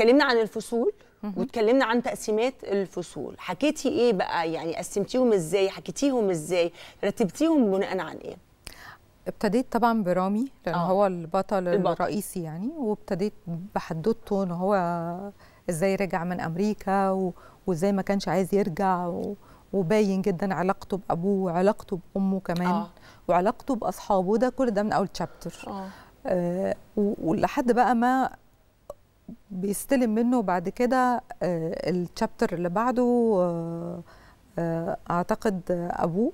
اتكلمنا عن الفصول واتكلمنا عن تقسيمات الفصول حكيتي ايه بقى يعني قسمتيهم ازاي حكيتيهم ازاي رتبتيهم بناء عن ايه ابتديت طبعا برامي لان آه. هو البطل, البطل الرئيسي يعني وابتديت بحدوته ان هو ازاي رجع من امريكا و... وازاي ما كانش عايز يرجع و... وباين جدا علاقته بابوه وعلاقته بامه كمان آه. وعلاقته باصحابه ده كل ده من اول تشابتر آه. آه ولحد بقى ما بيستلم منه بعد كده آه، التشابتر اللي بعده آه، آه، اعتقد ابوه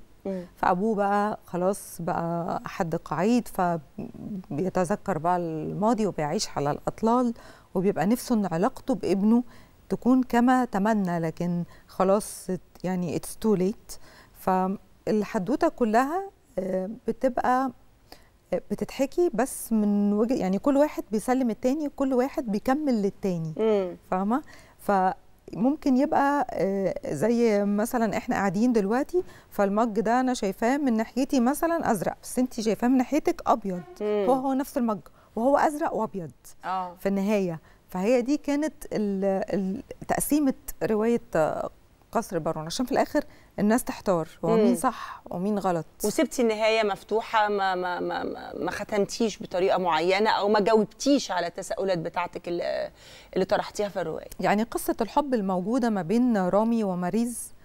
فابوه بقى خلاص بقى حد قعيد فبيتذكر بقى الماضي وبيعيش على الاطلال وبيبقى نفسه ان علاقته بابنه تكون كما تمنى لكن خلاص يعني اتس تو ليت فالحدوته كلها بتبقى بتتحكي بس من وجه يعني كل واحد بيسلم التاني كل واحد بيكمل للتاني فاهمه فممكن يبقى آه، زي مثلا احنا قاعدين دلوقتي فالمج ده انا شايفاه من ناحيتي مثلا ازرق بس انت شايفاه من ناحيتك ابيض هو هو نفس المج وهو ازرق وابيض آه. في النهايه فهي دي كانت تقسيمه روايه قصر البارون عشان في الاخر الناس تحتار هو مين صح ومين غلط وسبتي النهايه مفتوحه ما ما ما ما ختمتيش بطريقه معينه او ما جاوبتيش على التساؤلات بتاعتك اللي, اللي طرحتيها في الروايه يعني قصه الحب الموجوده ما بين رامي وماريز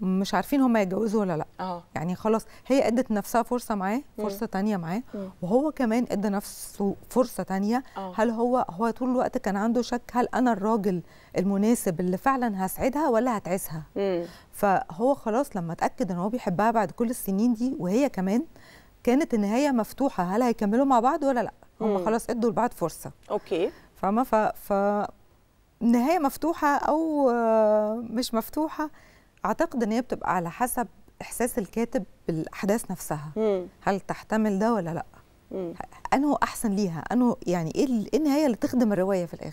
مش عارفين هم يتجوزوا ولا لا أوه. يعني خلاص هي ادت نفسها فرصه معاه فرصه تانية معاه وهو كمان ادى نفسه فرصه تانية أوه. هل هو هو طول الوقت كان عنده شك هل انا الراجل المناسب اللي فعلا هسعدها ولا هتعيسها فهو خلاص لما اتاكد ان هو بيحبها بعد كل السنين دي وهي كمان كانت النهايه مفتوحه هل هيكملوا مع بعض ولا لا هم خلاص ادوا لبعض فرصه اوكي فما ف, ف... نهايه مفتوحه او آه، مش مفتوحه اعتقد ان هي بتبقى على حسب احساس الكاتب بالاحداث نفسها مم. هل تحتمل ده ولا لا انه احسن ليها انه يعني إيه, ايه النهايه اللي تخدم الروايه في الاخر